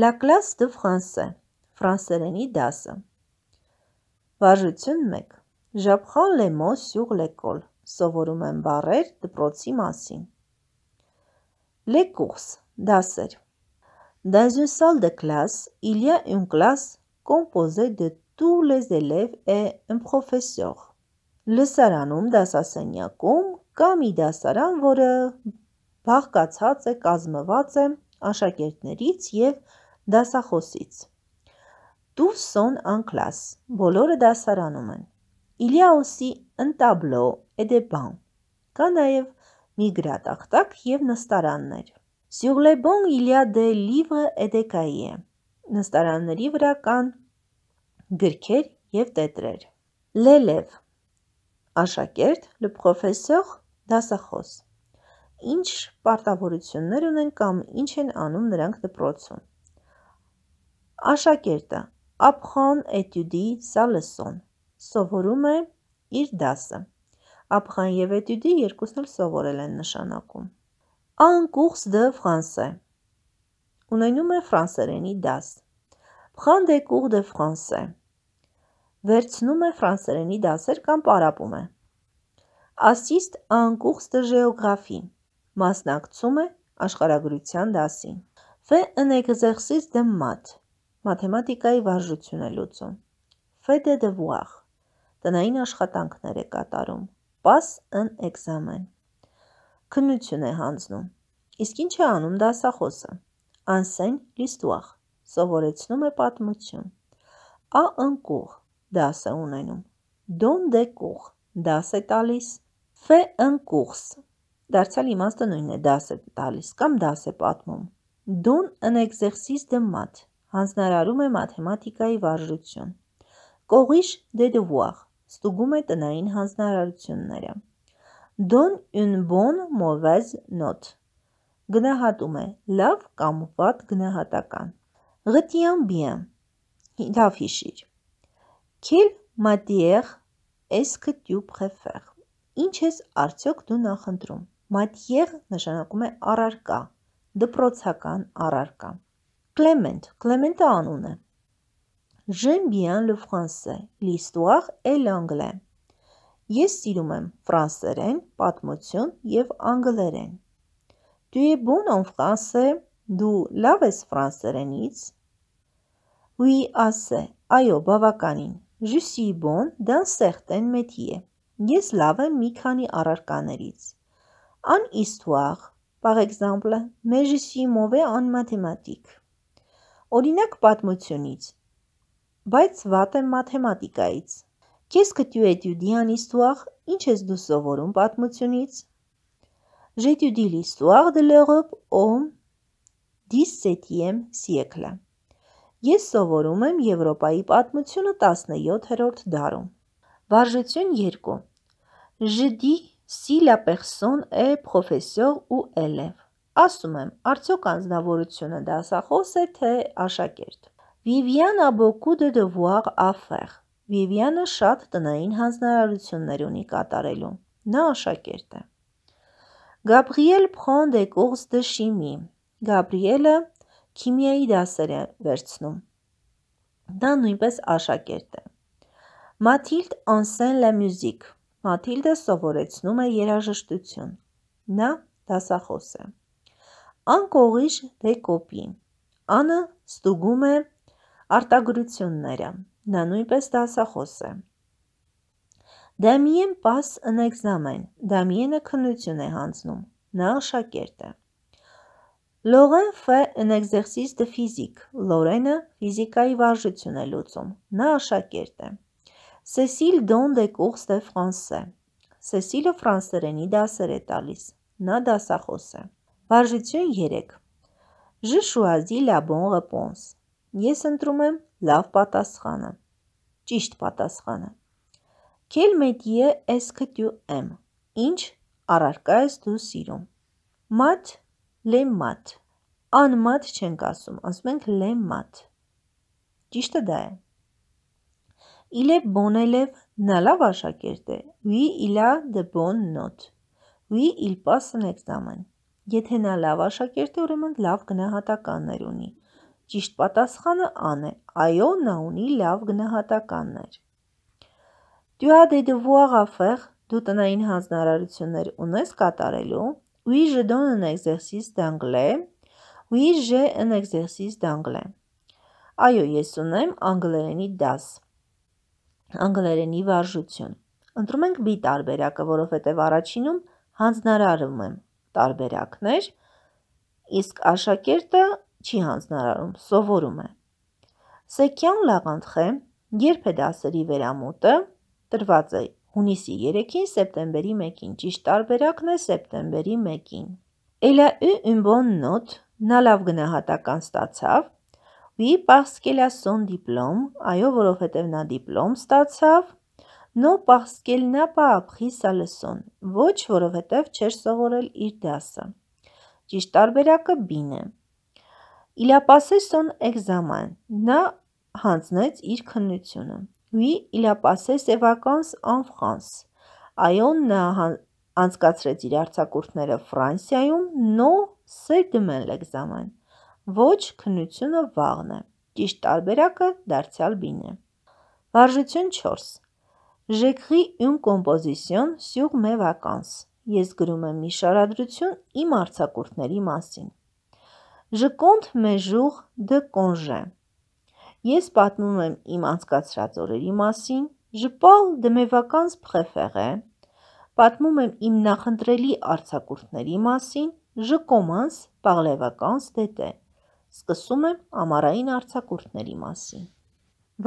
La classe de français, ֆրանսերենի դասը։ Վարժություն 1. J'apprends les mots sur l'école. Սովորում եմ բառեր դպրոցի մասին։ Les cours, դասեր։ Dans une salle de classe, il y a une classe composée de tous les élèves et un professeur։ Լսարանում դասասենյակում կա մի դասարան, որը բաղկացած է, կազմված է աշակերտներից եւ դասախոսից։ Դու սոն անքլաս, բոլորը դասարանում են։ Իլիաոսի ընտաբլո էդեբան։ Կա նաև միգրատախտակ եւ նստարաններ։ Սյուղլեբոն Իլիա դե լիվը էդեկայի է։ Նստարանների վրա կան գրքեր եւ տետրեր։ Լելև աշակերտ, լպրոֆեսոր, դասախոս։ Ինչ պարտավորություններ ունեն կամ ինչ են անում նրանք դպրոցում։ Աշակերտը ապխան էտյուդի սալսոն սովորում է իր դասը։ Ապխան եւ էտյուդի երկուսն էլ սովորել են նշանակում։ Ան կուրս դե ֆրանսե ունենում է ֆրանսերենի դաս։ Prend des cours de français։ Վերցնում է ֆրանսերենի դասեր կամ պարապում է։ Assist à un cours de géographie։ Մասնակցում է աշխարհագրության դասին։ Fait un exercice de maths մաթեմատիկայի վարժություն է լուծում։ Ֆեդե դվուախ տնային աշխատանքներ է կատարում։ Պաս ըն էքզամեն։ Քննություն է հանձնում։ Իսկ ինչ է անում դասախոսը։ Անսեն լիստուախ սովորեցնում է պատմություն։ Ա ընկուղ դաս է ունենում։ Դոն դե կուղ դաս է տալիս։ Ֆե ընկուղս դարձյալ իմաստը նույնն է դաս է տալիս կամ դաս է պատմում։ Դոն ըն էքզերսիս դե մաթ հանձնարարում է մաթեմատիկայի վարժություն։ Կողիշ դեդվուախ ստուգում է տնային հանձնարարությունները։ Դոն ուն բոն մովեզ նոտ գնահատում է լավ կամ վատ գնահատական։ Գտիան բիան լավ հիշիր։ Քիլ մատիեղ էսկը դու պրեֆեր։ Ինչ ես արդյոք դու նախընտրում։ Մատիեղ նշանակում է առարկա, դպրոցական առարկա։ Clement, Clement-ը անուն է։ J'aime bien le français, l'histoire et l'anglais։ Ես սիրում եմ ֆրանսերեն, պատմություն եւ անգլերեն։ Tu es bon en français, դու լավ ես ֆրանսերենից։ Oui, assez, այո, բավականին։ Je suis bon dans certains métiers։ Ես լավ եմ մի քանի առարկաներից։ En histoire, par exemple, mais je suis mauvais en mathématiques։ Օրինակ պատմությունից։ Բայց վատ եմ մաթեմատիկայից։ Քեզ կտյու է դյուդիան իստուախ, ինչ ես դու սովորում պատմությունից։ Ժետյուդի լիստուախ դե լերոպ օմ 17-եմ սիեքլը։ Ես սովորում եմ Եվրոպայի պատմությունը 17-րդ դարում։ Վարժություն 2։ Ժդի Սիլա Պերսոն է պրոֆեսոր ու էլև։ Ասում եմ, արդյոք անձնավորությունը դասախոս է, թե աշակերտ։ Վիվիանա Բոկուդը դվուաղ աֆեղ։ Վիվիանը շատ տնային հանձնարարություններ ունի կատարելու։ Նա աշակերտ է։ Գաբրիել Փոն դե Կուրս դե Շիմի։ Գաբրիելը քիմիայի դասեր է վերցնում։ Դա նույնպես աշակերտ է։ Մաթիլդ Անսեն լե մյուզիկ։ Մաթիլդը սովորեցնում է երաժշտություն։ Նա դասախոս է անկողիշ դեկոպի։ Անը ստուգում է արտագրությունները։ Նա նույնպես դասախոս է։ Դամիեն pass an examen։ Դամիենը քննություն է հանձնում։ Նա աշակերտ է։ Լորեն fait un exercice de physique։ Լորենը ֆիզիկայի վարժություն է լուծում։ Նա աշակերտ է։ Cécile donne des cours de français։ Սեսիլը ֆրանսերենի դասեր է տալիս։ Նա դասախոս է։ դա Վարժություն 3. Je choisis la bonne réponse. Ես ընտրում եմ լավ պատասխանը։ Ճիշտ պատասխանը։ Quel métier est-ce que tu aimes? Ինչ առարկա ես դու սիրում։ Mat, le mat. Անմատ չենք ասում, ասում ենք le mat։ Ճիշտը դա է։ Il est bon élève, նա լավ աշակերտ է։ Oui, il a de bonnes notes. Oui, il passe un examen Եթե նա լավ աշակերտ է, ուրեմն լավ գնահատականներ ունի։ Ճիշտ պատասխանը ան է։ Այո, նա ունի լավ գնահատականներ։ Tu as des devoirs à faire, դու տնային հանձնարարություններ ունես կատարելու։ Oui, je donne un exercice d'anglais. Oui, j'ai un exercice d'anglais. Այո, ես ունեմ անգլերենի դաս։ Անգլերենի վարժություն։ Ընտրում ենք B տարբերակը, որովհետև առաջինում հանձնարարում եմ տարբերակներ, իսկ աշակերտը չի հանձնարարում, սովորում է։ Սեկյան լաղանթխե երբ է դասերի վերամուտը, տրված է հունիսի 3-ին, սեպտեմբերի 1-ին, ճիշտ տարբերակն է սեպտեմբերի 1-ին։ Էլա ու ումբոն նոտ նա լավ գնահատական ստացավ, Ուի պարսկելա սոն դիպլոմ, այո, որովհետև նա դիպլոմ ստացավ, նո պահսկելնապա աբխիսա լսոն, ոչ որովհետև չեր սովորել իր դասը։ Ճիշտ տարբերակը բին է։ Իլապասեսոն էգզաման, նա հանձնեց իր քննությունը։ Մի իլապասես էվականս անվխանս։ Այոն նա անցկացրեց իր արձակուրդները Ֆրանսիայում նո սերդմեն լեգզաման։ Ոչ քննությունը վաղն է։ Ճիշտ տարբերակը դարձյալ բին է։ Վարժություն 4։ J'écris une composition sur mes vacances. Ես գրում եմ մի շարադրություն իմ արձակուրդների մասին։ Je compte mes jours de congé. Ես պատմում եմ իմ անցկացրած օրերի մասին։ Je parle de mes vacances préférées. Պատմում եմ իմ նախընտրելի արձակուրդների մասին։ Je commence par les vacances d'été. Սկսում եմ ամառային արձակուրդների մասին։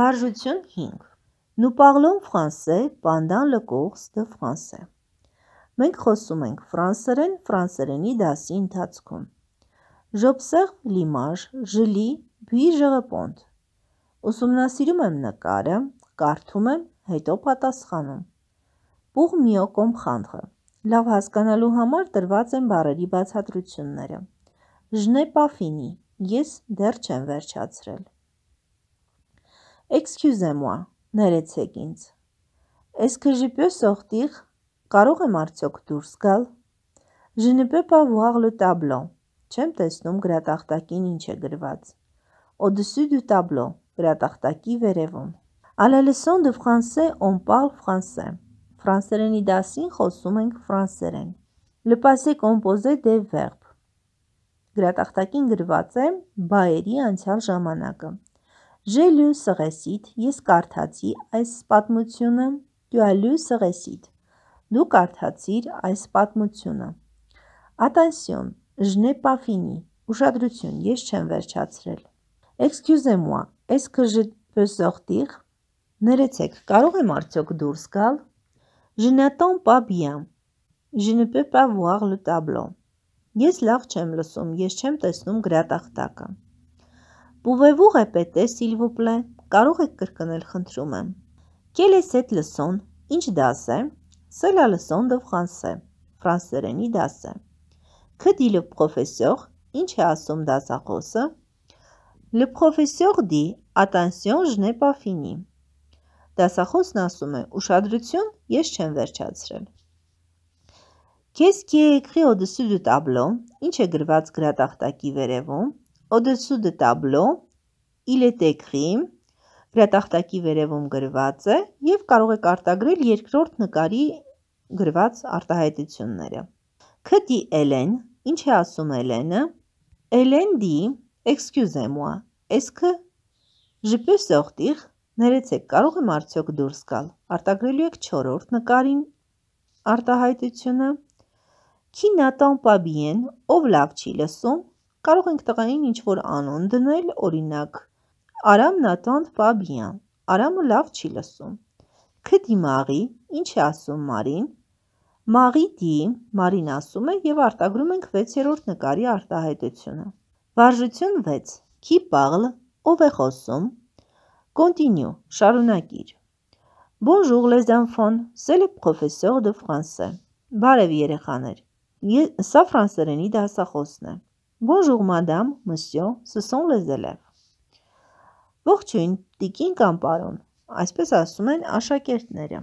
Վարժություն 5 Nous parlons français pendant le cours de français։ Մենք խոսում ենք ֆրանսերեն ֆրանսերենի դասի ընթացքում։ J'observe l'image, je lis, puis je réponds։ Ուսումնասիրում եմ նկարը, կարդում եմ, հետո պատասխանում։ Pour mieux comprendre։ Լավ հասկանալու համար տրված են բառերի բացատրությունները։ Je n'ai pas fini։ Ես դեռ չեմ վերջացրել։ Excusez-moi ներեցեք ինձ։ Էս քժիպյո սողտիղ կարող եմ արդյոք դուրս գալ։ Ժնպե պա վուաղ լու տաբլո։ Չեմ տեսնում գրատախտակին ինչ է գրված։ Օդսու դու տաբլո գրատախտակի վերևում։ Ալելեսոն դու ֆրանսե օնպալ ֆրանսե։ Ֆրանսերենի դասին խոսում ենք ֆրանսերեն։ Լպասե կոմպոզե դե վերբ։ Գրատախտակին գրված է բայերի անցյալ ժամանակը։ Ժելյու սղեսիդ, ես կարդացի այս պատմությունը, դյուալյու սղեսիդ, դու կարդացիր այս պատմությունը։ Ատանսյոն, ժնե պավինի, ուշադրություն, ես չեմ վերջացրել։ Էքսկյուզե մուա, ես կժպսողտիղ, ներեցեք, կարող եմ արդյոք դուրս գալ։ Ժնատոն պաբիան, ժնպե պավուաղ լուտաբլո։ Ես լավ չեմ լսում, ես չեմ տեսնում գրատախտակը։ Pouvez-vous répéter s'il vous plaît? Կարող եք կրկնել, խնդրում եմ։ Quelle est cette leçon? Ինչ դաս է? C'est la leçon de français. Ֆրանսերենի դաս է։ Que dit le professeur? Ինչ է ասում դասախոսը։ Le professeur dit: Attention, je n'ai pas fini. Դասախոսն ասում է. Ուշադրություն, ես չեմ վերջացրել։ Qu'est-ce qui est écrit au-dessus du tableau? Ինչ է գրված գրատախտակի վերևում։ Au-dessous de tableau, il est écrit գրատախտակի վերևում գրված է եւ կարող եք արտագրել երկրորդ նկարի գրված արտահայտությունները։ Քդի Էլեն, ինչ է ասում Էլենը։ Էլեն դի, excusez-moi, est-ce que je peux sortir? Ներեցեք, կարող եմ արդյոք դուրս գալ։ Արտագրելու եք 4-րդ նկարին արտահայտությունը։ Qui n'attend pas bien, ով լավ չի լսում, Կարող ենք տղային ինչ-որ անոն դնել, օրինակ, արամ նատանդ պաբիան, արամը լավ չի լսում։ Կդի մաղի, ինչ է ասում մարին, մաղի դի, մարին ասում է և արտագրում ենք վեցերորդ նկարի արտահայտությունը։ Վարժություն վեց, կի պաղլ, ով է խոսում, կոնտինյու, շարունակիր։ Բոնժուղ լեզանվոն, սել է պխովեսող դը վրանսը։ Բարև երեխաներ, սա վրանսերենի դասախոսն է։ Bonjour madame, monsieur, ce sont les élèves. Ողջույն, տիկին կամ պարոն, այսպես ասում են աշակերտները։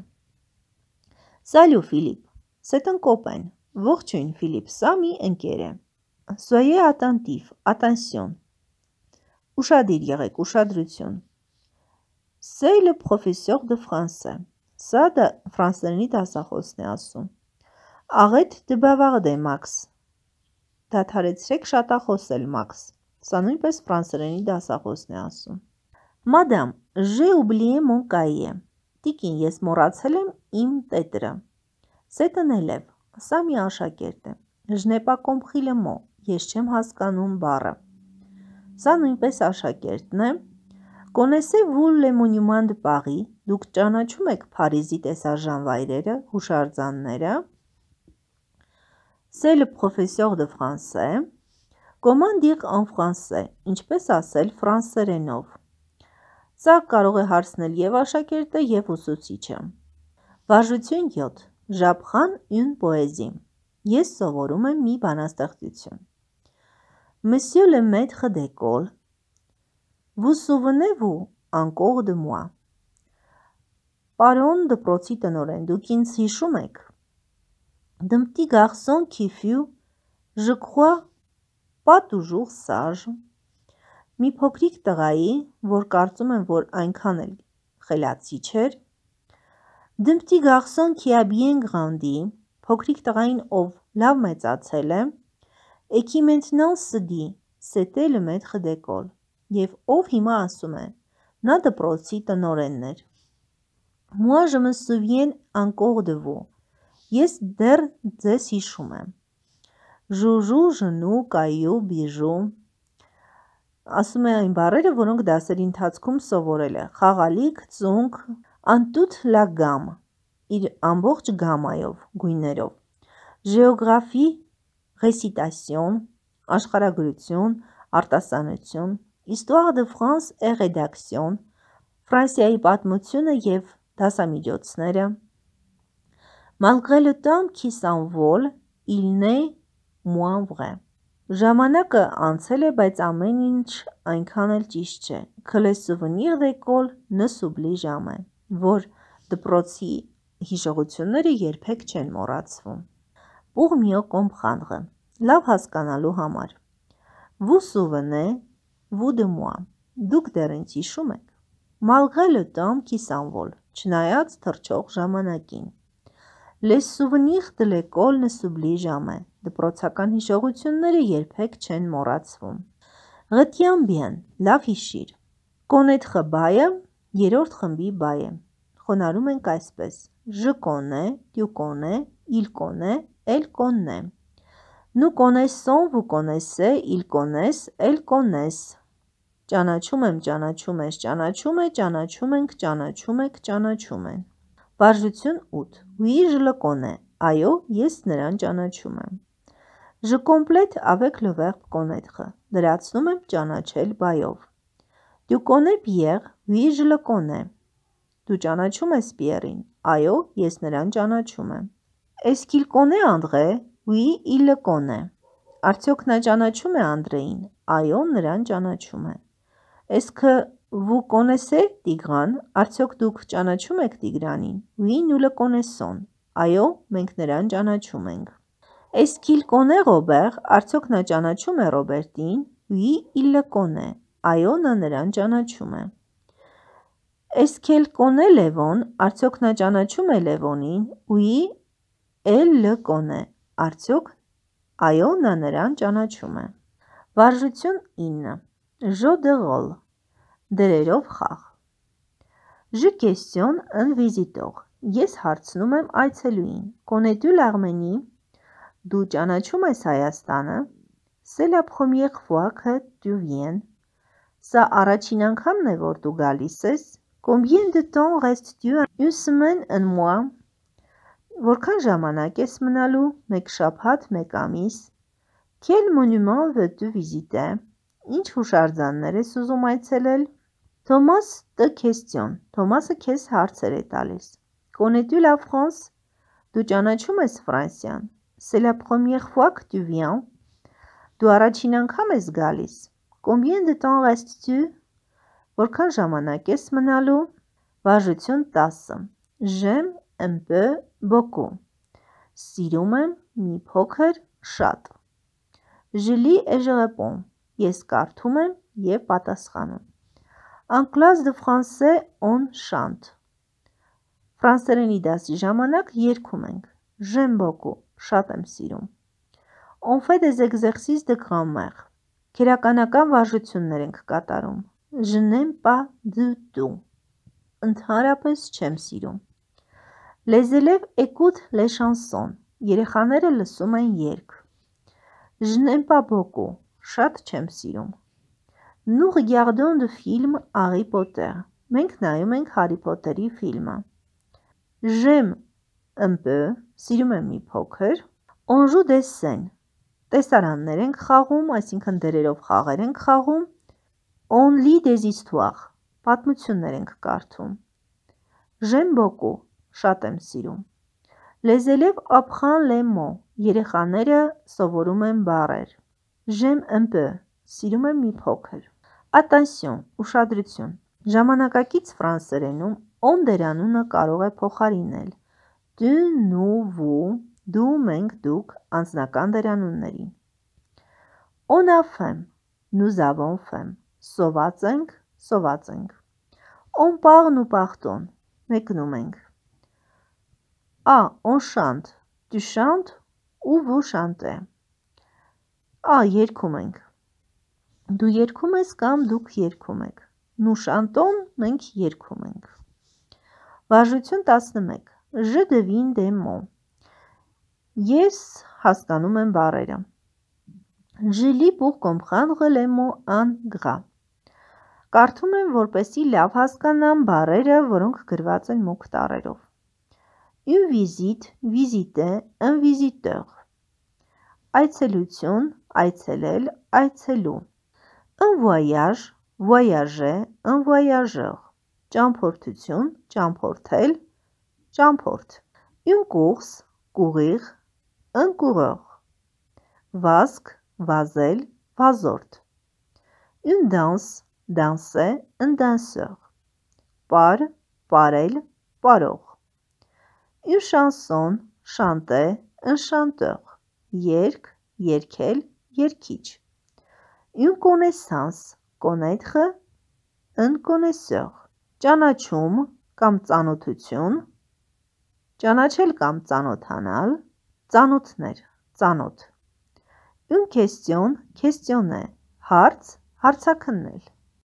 Salut Philippe, c'est un copain. Ողջույն Philippe, սա մի ընկեր է։ Soyez attentif, attention. Ուշադիր եղեք, ուշադրություն։ C'est le professeur de français. Սա դա ֆրանսերենի դասախոսն է ասում։ Arrête de bavarder, Max, Դադարեցրեք շատախոսել, Մաքս։ Սա նույնպես ֆրանսերենի դասախոսն է ասում։ Մադամ, j'ai oublié mon cahier։ Տիկին, ես մոռացել եմ իմ տետրը։ Սետը նելև, սա մի աշակերտ է։ Ժնեպա կոմխիլը մո, ես չեմ հասկանում բառը։ Սա նույնպես աշակերտն է։ Կոնեսե վուլ լե մոնյուման դպաղի, դուք ճանաչում եք Փարիզի տեսարժան վայրերը, հուշարձանները, C'est le professeur de français. Comment dire en français, ինչպես ասել ֆրանսերենով։ Սա կարող է հարցնել եւ աշակերտը, եւ ուսուցիչը։ Վարժություն 7. Ժապխան une poésie. Ես սովորում եմ մի բանաստեղծություն։ Monsieur le maître d'école, vous souvenez-vous encore de moi? Պարոն դպրոցի տնօրեն, դուք ինձ հիշում եք d'un petit garçon qui fut, je crois, pas toujours sage. Մի փոքրիկ տղայի, որ կարծում եմ, որ այնքան էլ խելացի չէր, d'un petit garçon qui a bien grandi, փոքրիկ տղային, ով լավ մեծացել է, et qui maintenant se dit, c'était le maître d'école, եւ ով հիմա ասում է, նա դպրոցի տնորենն էր։ Moi je me souviens encore de vous Ես դեռ ձեզ հիշում եմ։ Ժուժու, ժնու, կայու, բիժու ասում է այն բառերը, որոնք դասերի ընթացքում սովորել է։ Խաղալիք, ծունկ, անտուտ լագամ իր ամբողջ գամայով, գույներով։ Ժեոգրաֆի ռեսիտասիոն, աշխարհագրություն, արտասանություն, Histoire de France et rédaction, Ֆրանսիայի պատմությունը եւ դասամիջոցները, Malgré le temps qui s'envole, il n'est moins vrai. Ժամանակը անցել է, բայց ամեն ինչ այնքան էլ ճիշտ չէ։ Քլե սուվենիր դեկոլ նսուբլի ժամը, որ դպրոցի հիշողությունները երբեք չեն մոռացվում։ Պուղմիո կոմխանղը լավ հասկանալու համար։ Vous souvenez vous de moi։ Դուք դեռ ինձ հիշում եք։ Malgré le temps qui s'envole։ Չնայած թռչող ժամանակին լեսուվնիխ դլեկոլնը դե սուբլիժամ է, դպրոցական հիշողությունները երբեք չեն մոռացվում։ Ղտյամբյան, լավ հիշիր։ Կոնետխը բայը, երրորդ խմբի բայը։ Խոնարում ենք այսպես. ժկոնե, տյուկոնե, իլկոնե, էլկոնե։ Նու կոնեսոն վու կոնեսե, իլկոնես, էլկոնես։ Ճանաչում եմ, ճանաչում ես, ճանաչում է, ճանաչում ենք, ճանաչում եք, ճանաչում են։ Վարժություն 8 «Ուի ժլկոն է, այո, ես նրան ճանաչում եմ»։ «Ժկոմպլետ ավեկ լըվեղ պկոնեթխը» դրացնում եմ ճանաչել բայով։ «Դու կոնե Պիեռ, ուի ժլկոն է»։ «Դու ճանաչում ես Պիեռին»։ «Այո, ես նրան ճանաչում եմ»։ «Էս կիլ կոնե Անդրե, ուի իլ լը կոնե»։ «Արդյոք նա ճանաչում է Անդրեին»։ «Այո, նրան ճանաչում է»։ «Էս քը Vous connaissez Tigran? Արդյոք դուք ճանաչում եք Տիգրանին? Oui, nous le connaissons. Այո, մենք նրան ճանաչում ենք։ Est-ce qu'il connaît Robert? Արդյոք նա ճանաչում է Ռոբերտին? Oui, il le connaît. Այո, նա նրան ճանաչում է։ Est-ce qu'elle connaît Levon? Արդյոք նա ճանաչում է Լևոնին? Oui, elle le connaît. Արդյոք այո, նա նրան ճանաչում է։ Վարժություն 9. Ժոդեղոլ դրերով խաղ։ Je questionne un visiteur. Ես հարցնում եմ այցելուին. Connais-tu l'Arménie? Դու ճանաչում ես Հայաստանը? C'est la première fois que tu viens. Սա առաջին անգամն է, որ դու գալիս ես։ Combien de temps restes-tu une semaine en mois? Որքան ժամանակ ես մնալու? Մեկ շաբաթ, մեկ ամիս։ Quel monument veux-tu visiter? Ինչ հուշարձաններ ես ուզում այցելել? Թոմաս տը քեստյոն։ Թոմասը քեզ հարցեր է տալիս։ Կոնեդու լա Ֆրանս։ Դու ճանաչում ես Ֆրանսիան։ C'est la première fois que tu viens։ Դու առաջին անգամ ես գալիս։ Combien de temps restes-tu։ Որքան ժամանակ ես մնալու։ Վարժություն 10։ J'aime un peu beaucoup։ Սիրում եմ մի փոքր շատ։ Je lis et je réponds։ Ես կարդում եմ եւ պատասխանում։ En classe de français on chante. Ֆրանսերենի դասի ժամանակ երգում ենք. J'aime beaucoup, շատ եմ սիրում։ On fait des exercices de grammaire. Քերականական վարժություններ ենք կատարում։ Je n'aime pas du tout. Ընդհանրապես չեմ սիրում։ Les élèves écoutent les chansons. Երեխաները լսում են երգ։ Je n'aime pas beaucoup. Շատ չեմ սիրում։ Nous regardons le film Harry Potter. Մենք նայում ենք Հարի Փոթերի ֆիլմը։ J'aime un peu, սիրում եմ մի փոքր։ On joue des scènes. Տեսարաններ ենք խաղում, այսինքն դերերով խաղեր ենք խաղում։ On lit des histoires. Պատմություններ ենք կարդում։ J'aime beaucoup, շատ եմ սիրում։ Les élèves apprennent les mots. Երեխաները սովորում են բառեր։ J'aime un peu, սիրում եմ մի փոքր։ Attention, ուշադրություն։ Ժամանակակից ֆրանսերենում օնդերանունը կարող է փոխարինել դու, նու, վու, դու, մենք, դուք անձնական դերանուններին։ On a femme, nous avons femme։ Սոված ենք, սոված ենք։ On parle, nous partons։ Մեկնում ենք։ Ah, on chante, tu chantes ou vous chantez։ Ա, երգում ենք։ Դու երգում ես կամ դուք երգում եք։ Նուշ Անտոն, մենք երգում ենք։ Վարժություն 11. Ժ դվին դե դեմո։ Ես հասկանում եմ բառերը։ Ժլի բուղ կոմխան գլեմո ան գղա։ Կարդում եմ, որպեսի լավ հասկանամ բառերը, որոնք գրված են մուգ տառերով։ Une visite, visite, un visiteur։ Այցելություն, այցելել, այցելու։ În voyaj, voyaje, în voyajăr, ճամփորդություն, ճամփորդել, ճամփորդ։ Une course, courir, un coureur։ Vasc, vazel, vazort։ Une danse, danser, un danseur։ Par, parel, paror։ Une chanson, chanter, un chanteur։ Երկ, երկել, երկիչ une connaissance, connaître, un connaisseur, ճանաչում կամ ծանոթություն, ճանաչել կամ ծանոթանալ, ծանոթներ, ծանոթ։ Une question, questionner, հարց, հարցաքննել։